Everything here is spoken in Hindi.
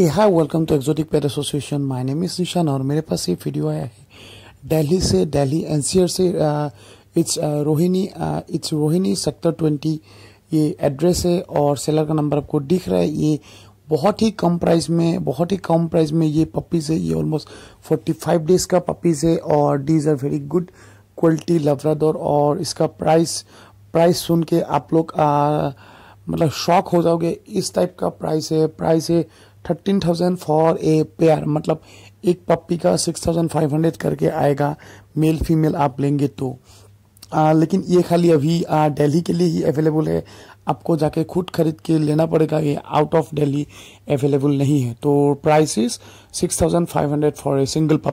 A hi welcome to exotic pet association my name is Nishan और मेरे पास ये वीडियो आया है दिल्ली से दिल्ली एनसीआर से it's uh, uh, Rohini it's uh, Rohini sector twenty ये एड्रेस है और सेलर का नंबर आपको दिख रहा है ये बहुत ही कम प्राइस में बहुत ही कम प्राइस में ये पपीज़ है ये ऑलमोस्ट फोर्टी फाइव डेज़ का पपीज़ है और these are very good quality labrador और इसका प्राइस प्राइस सुन के आप लोग मतलब शॉक हो जाओगे इस टाइप का प्राइस है प्राइस है thirteen thousand for a pair मतलब एक पप्पी का सिक्स थाउजेंड फाइव हंड्रेड करके आएगा मेल फीमेल आप लेंगे तो आ, लेकिन ये खाली अभी दिल्ली के लिए ही अवेलेबल है आपको जाके खुद खरीद के लेना पड़ेगा ये आउट ऑफ दिल्ली अवेलेबल नहीं है तो price six thousand five hundred for a single पप